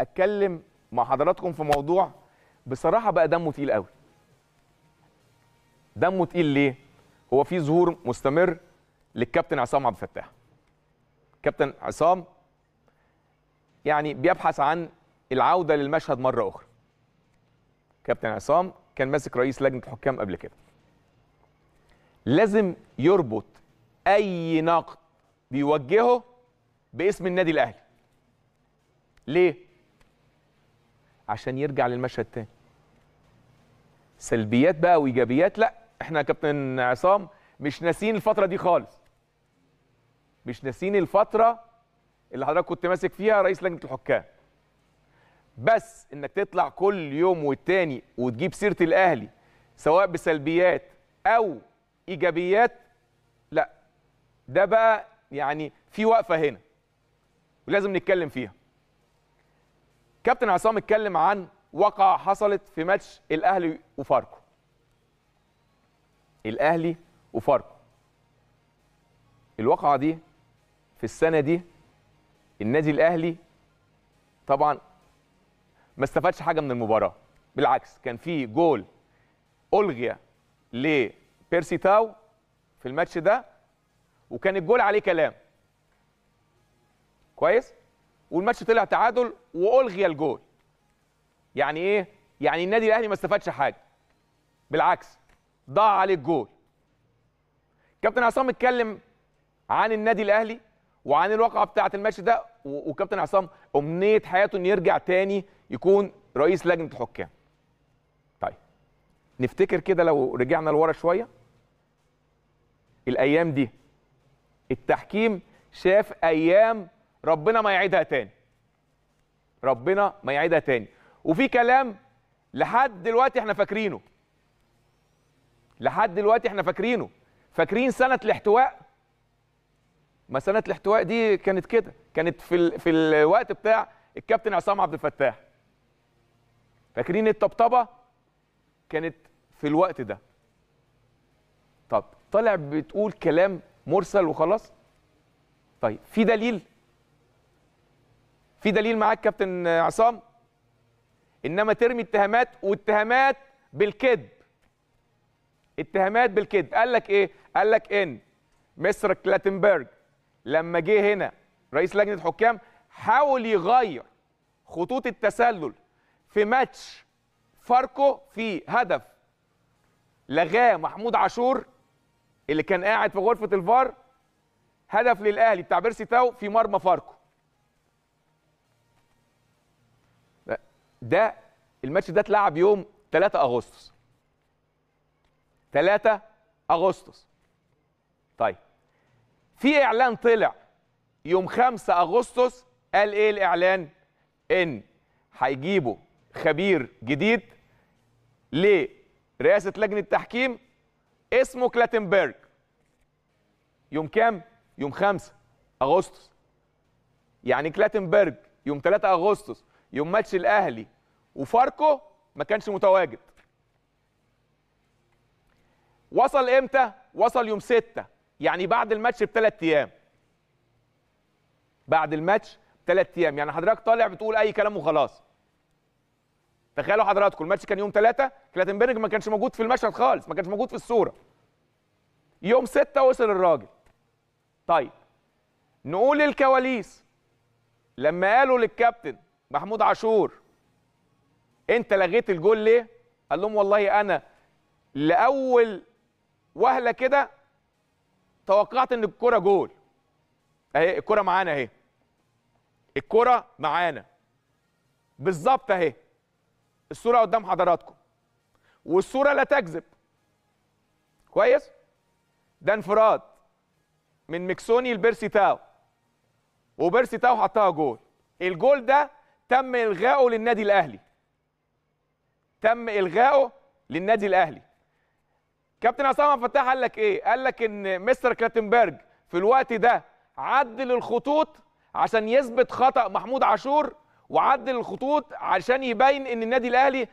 اتكلم مع حضراتكم في موضوع بصراحه بقى دمه تقيل قوي دمه تقيل ليه هو في ظهور مستمر للكابتن عصام عبد الفتاح كابتن عصام يعني بيبحث عن العوده للمشهد مره اخرى كابتن عصام كان ماسك رئيس لجنه الحكام قبل كده لازم يربط اي نقد بيوجهه باسم النادي الاهلي ليه عشان يرجع للمشهد تاني سلبيات بقى وايجابيات لا احنا يا كابتن عصام مش ناسيين الفتره دي خالص مش ناسيين الفتره اللي حضرتك كنت ماسك فيها رئيس لجنه الحكام بس انك تطلع كل يوم والتاني وتجيب سيره الاهلي سواء بسلبيات او ايجابيات لا ده بقى يعني في وقفه هنا ولازم نتكلم فيها كابتن عصام اتكلم عن وقعه حصلت في ماتش الاهلي وفاركو الاهلي وفاركو الواقعه دي في السنه دي النادي الاهلي طبعا ما استفادش حاجه من المباراه بالعكس كان في جول الغي لبيرسي تاو في الماتش ده وكان الجول عليه كلام كويس والماتش طلع تعادل والغي الجول يعني ايه يعني النادي الاهلي ما استفادش حاجه بالعكس ضاع عليه الجول كابتن عصام اتكلم عن النادي الاهلي وعن الواقعه بتاعه الماتش ده وكابتن عصام امنيه حياته انه يرجع تاني يكون رئيس لجنه الحكام طيب نفتكر كده لو رجعنا لورا شويه الايام دي التحكيم شاف ايام ربنا ما يعيدها تاني ربنا ما يعيدها تاني وفي كلام لحد دلوقتي احنا فاكرينه لحد دلوقتي احنا فاكرينه فاكرين سنه الاحتواء ما سنه الاحتواء دي كانت كده كانت في ال... في الوقت بتاع الكابتن عصام عبد الفتاح فاكرين الطبطبه كانت في الوقت ده طب طالع بتقول كلام مرسل وخلاص طيب في دليل في دليل معاك كابتن عصام انما ترمي اتهامات واتهامات بالكذب اتهامات بالكذب قال لك ايه قال لك ان مستر كلاتنبرج لما جه هنا رئيس لجنه حكام حاول يغير خطوط التسلل في ماتش فاركو في هدف لغاه محمود عاشور اللي كان قاعد في غرفه الفار هدف للاهلي بتاع بيرسي تاو في مرمى فاركو ده الماتش ده اتلعب يوم 3 اغسطس 3 اغسطس طيب في اعلان طلع يوم 5 اغسطس قال ايه الاعلان ان هيجيبوا خبير جديد لرئاسه لجنه التحكيم اسمه كلاتنبرج يوم كام يوم 5 اغسطس يعني كلاتنبرج يوم 3 اغسطس يوم ماتش الاهلي وفاركو ما كانش متواجد وصل امتى وصل يوم 6 يعني بعد الماتش بثلاث ايام بعد الماتش بثلاث ايام يعني حضرتك طالع بتقول اي كلام وخلاص تخيلوا حضراتكم الماتش كان يوم 3 كلاتنبرج ما كانش موجود في المشهد خالص ما كانش موجود في الصوره يوم 6 وصل الراجل طيب نقول الكواليس لما قالوا للكابتن محمود عاشور انت لغيت الجول ليه قال لهم والله انا لاول وهله كده توقعت ان الكره جول اهي الكره معانا اهي الكره معانا بالظبط اهي الصوره قدام حضراتكم والصوره لا تكذب كويس ده انفراد من ميكسوني لبيرسي تاو وبيرسي تاو حطها جول الجول ده تم الغائه للنادي الاهلي تم الغائه للنادي الاهلي كابتن عصام فتاح قال لك ايه قال لك ان مستر كلاتنبرج في الوقت ده عدل الخطوط عشان يثبت خطا محمود عاشور وعدل الخطوط عشان يبين ان النادي الاهلي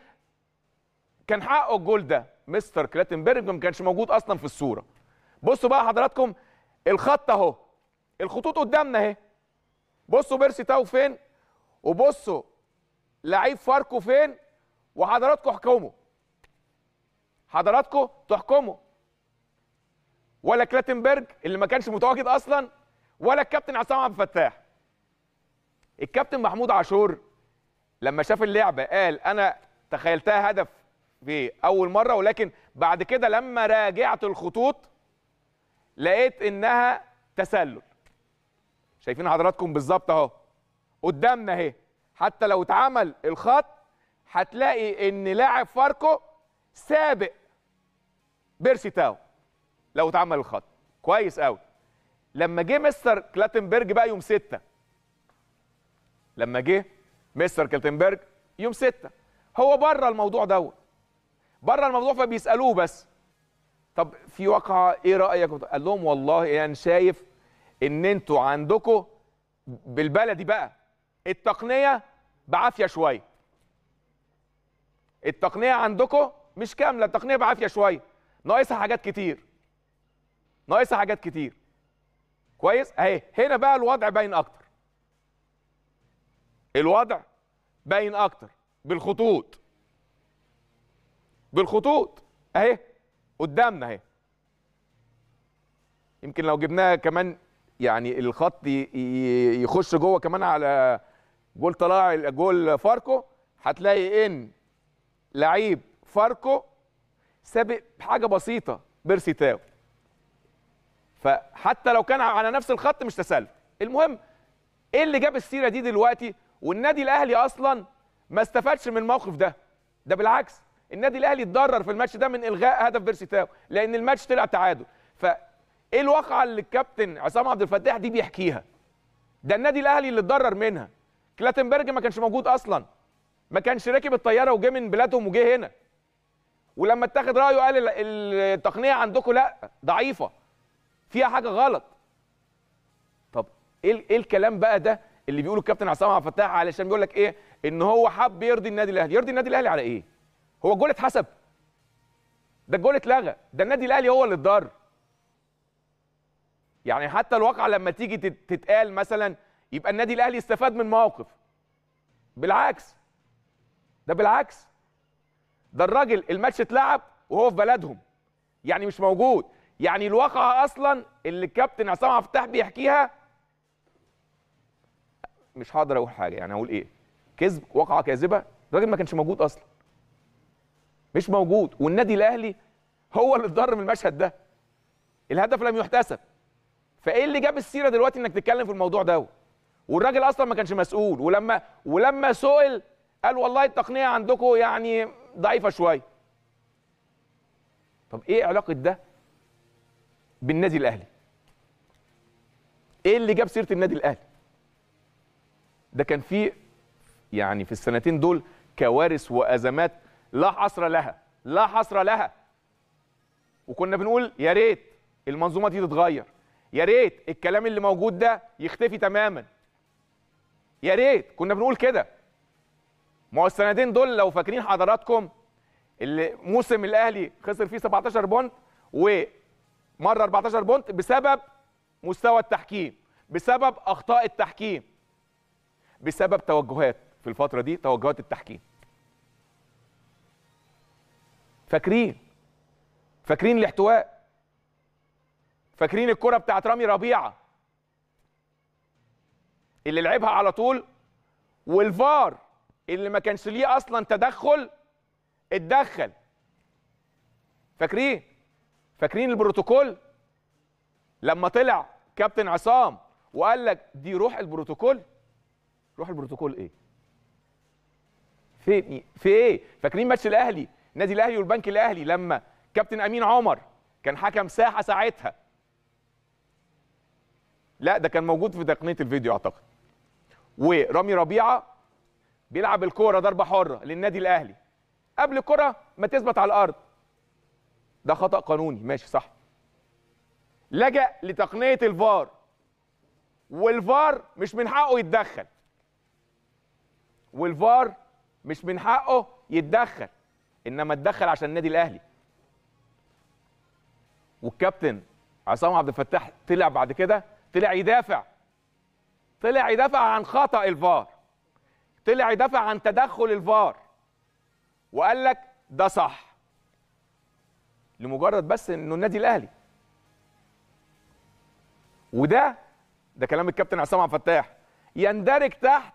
كان حقه الجول ده مستر كلاتنبرج ما كانش موجود اصلا في الصوره بصوا بقى حضراتكم الخط اهو الخطوط قدامنا اهي بصوا بيرسي تاو فين وبصوا لعيب فاركو فين وحضراتكم احكموا حضراتكم تحكموا ولا كلاتنبرج اللي ما كانش متواجد اصلا ولا الكابتن عصام عبد الفتاح الكابتن محمود عاشور لما شاف اللعبه قال انا تخيلتها هدف في اول مره ولكن بعد كده لما راجعت الخطوط لقيت انها تسلل شايفين حضراتكم بالظبط اهو قدامنا اهي حتى لو اتعمل الخط هتلاقي ان لاعب فاركو سابق بيرسي تاو لو اتعمل الخط كويس قوي لما جه مستر كلاتنبرج بقى يوم 6 لما جه مستر كلاتنبرج يوم 6 هو بره الموضوع دوت بره الموضوع فبيسالوه بس طب في واقعه ايه رايك قال لهم والله انا يعني شايف ان انتوا عندكم بالبلدي بقى التقنيه بعافيه شويه التقنيه عندكم مش كامله التقنيه بعافيه شويه ناقصها حاجات كتير ناقصها حاجات كتير كويس اهي هنا بقى الوضع باين اكتر الوضع باين اكتر بالخطوط بالخطوط اهي قدامنا اهي يمكن لو جبناها كمان يعني الخط يخش جوه كمان على جول طلاع جول فاركو هتلاقي ان لعيب فاركو سابق بحاجه بسيطه بيرسي تاو فحتى لو كان على نفس الخط مش تسلل المهم ايه اللي جاب السيره دي دلوقتي والنادي الاهلي اصلا ما استفادش من الموقف ده ده بالعكس النادي الاهلي اتضرر في الماتش ده من الغاء هدف بيرسي تاو لان الماتش طلع تعادل ف ايه الواقعه اللي الكابتن عصام عبد الفتاح دي بيحكيها ده النادي الاهلي اللي اتضرر منها كلاتنبرج ما كانش موجود اصلا ما كانش راكب الطياره وجه من بلادهم وجه هنا ولما اتخذ رايه قال التقنيه عندكم لا ضعيفه فيها حاجه غلط طب ايه ايه الكلام بقى ده اللي بيقوله الكابتن عصام عبد الفتاح علشان بيقول لك ايه ان هو حب يرضي النادي الاهلي يرضي النادي الاهلي على ايه هو الجول اتحسب ده الجول اتلغى ده النادي الاهلي هو اللي اتضر يعني حتى الواقع لما تيجي تتقال مثلا يبقى النادي الاهلي استفاد من موقف بالعكس ده بالعكس ده الراجل الماتش اتلعب وهو في بلدهم يعني مش موجود يعني الواقعه اصلا اللي الكابتن عصام عفتاح بيحكيها مش هقدر اقول حاجه يعني هقول ايه كذب واقعه كاذبه الراجل ما كانش موجود اصلا مش موجود والنادي الاهلي هو اللي اتضر من المشهد ده الهدف لم يحتسب فايه اللي جاب السيره دلوقتي انك تتكلم في الموضوع ده والراجل اصلا ما كانش مسؤول ولما ولما سئل قال والله التقنيه عندكم يعني ضعيفه شويه طب ايه علاقه ده بالنادي الاهلي ايه اللي جاب سيره النادي الاهلي ده كان فيه يعني في السنتين دول كوارث وازمات لا حصر لها لا حصر لها وكنا بنقول يا ريت المنظومه دي تتغير يا ريت الكلام اللي موجود ده يختفي تماما يا ريت كنا بنقول كده ما هو السنتين دول لو فاكرين حضراتكم اللي موسم الاهلي خسر فيه 17 بونت ومره 14 بونت بسبب مستوى التحكيم بسبب اخطاء التحكيم بسبب توجهات في الفتره دي توجهات التحكيم فاكرين فاكرين الاحتواء فاكرين الكره بتاعت رامي ربيعه اللي لعبها على طول والفار اللي ما كانش ليه اصلا تدخل اتدخل فاكرين فاكرين البروتوكول لما طلع كابتن عصام وقال لك دي روح البروتوكول روح البروتوكول ايه في في ايه فاكرين ماتش الاهلي نادي الاهلي والبنك الاهلي لما كابتن امين عمر كان حكم ساحه ساعتها لا ده كان موجود في تقنيه الفيديو اعتقد ورامي ربيعه بيلعب الكوره ضربه حره للنادي الاهلي قبل الكره ما تثبت على الارض ده خطا قانوني ماشي صح لجا لتقنيه الفار والفار مش من حقه يتدخل والفار مش من حقه يتدخل انما اتدخل عشان النادي الاهلي والكابتن عصام عبد الفتاح طلع بعد كده طلع يدافع طلع يدافع عن خطا الفار طلع يدافع عن تدخل الفار وقال لك ده صح لمجرد بس انه النادي الاهلي وده ده كلام الكابتن عصام عبد الفتاح يندرج تحت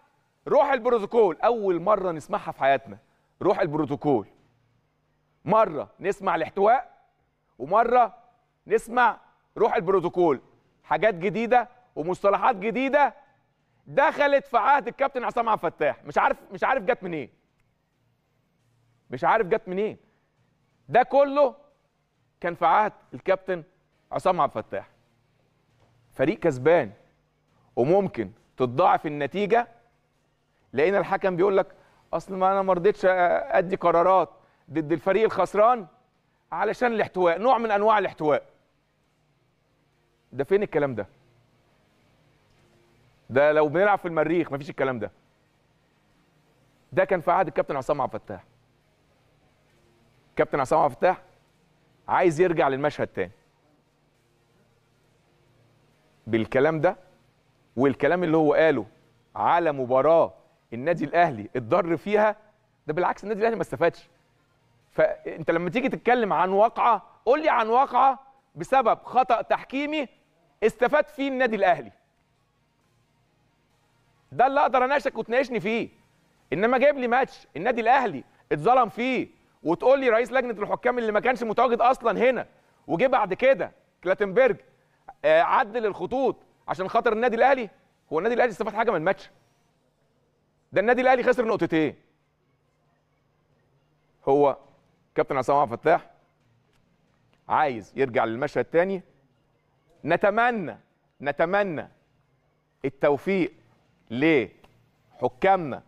روح البروتوكول اول مره نسمعها في حياتنا روح البروتوكول مره نسمع الاحتواء ومره نسمع روح البروتوكول حاجات جديده ومصطلحات جديده دخلت في عهد الكابتن عصام عبد الفتاح مش عارف مش عارف جت منين إيه. مش عارف جت منين إيه. ده كله كان في عهد الكابتن عصام عبد الفتاح فريق كسبان وممكن تتضاعف النتيجه لقينا الحكم بيقول لك اصل ما انا ما رضيتش ادي قرارات ضد الفريق الخسران علشان الاحتواء نوع من انواع الاحتواء ده فين الكلام ده ده لو بنلعب في المريخ مفيش الكلام ده ده كان في عهد الكابتن عصام عبد الفتاح كابتن عصام عبد الفتاح عايز يرجع للمشهد تاني بالكلام ده والكلام اللي هو قاله على مباراه النادي الاهلي اتضر فيها ده بالعكس النادي الاهلي ما استفادش فانت لما تيجي تتكلم عن واقعه قول لي عن واقعه بسبب خطا تحكيمي استفاد فيه النادي الاهلي ده اللي اقدر اناقشك وتناقشني فيه انما جايب لي ماتش النادي الاهلي اتظلم فيه وتقول لي رئيس لجنه الحكام اللي ما كانش متواجد اصلا هنا وجه بعد كده كلاتنبرج آه، عدل الخطوط عشان خاطر النادي الاهلي هو النادي الاهلي استفاد حاجه من الماتش ده النادي الاهلي خسر نقطتين هو كابتن عصام عبد الفتاح عايز يرجع للمشهد الثاني نتمنى نتمنى التوفيق لحكامنا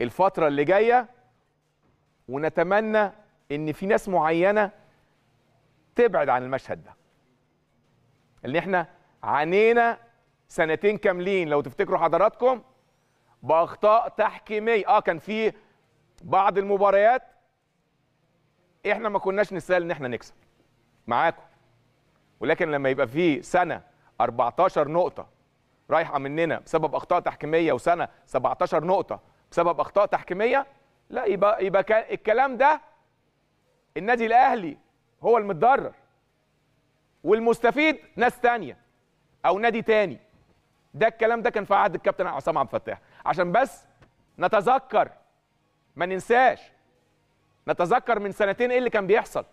الفتره اللي جايه ونتمنى ان في ناس معينه تبعد عن المشهد ده ان احنا عانينا سنتين كاملين لو تفتكروا حضراتكم باخطاء تحكيميه اه كان في بعض المباريات احنا ما كناش نسال ان احنا نكسب معاكم ولكن لما يبقى في سنه 14 نقطه رايحه مننا بسبب اخطاء تحكيميه وسنه 17 نقطه بسبب اخطاء تحكيميه لا يبقى يبقى الكلام ده النادي الاهلي هو المتضرر والمستفيد ناس تانية او نادي تاني ده الكلام ده كان في عهد الكابتن عصام عبد الفتاح عشان بس نتذكر ما ننساش نتذكر من سنتين ايه اللي كان بيحصل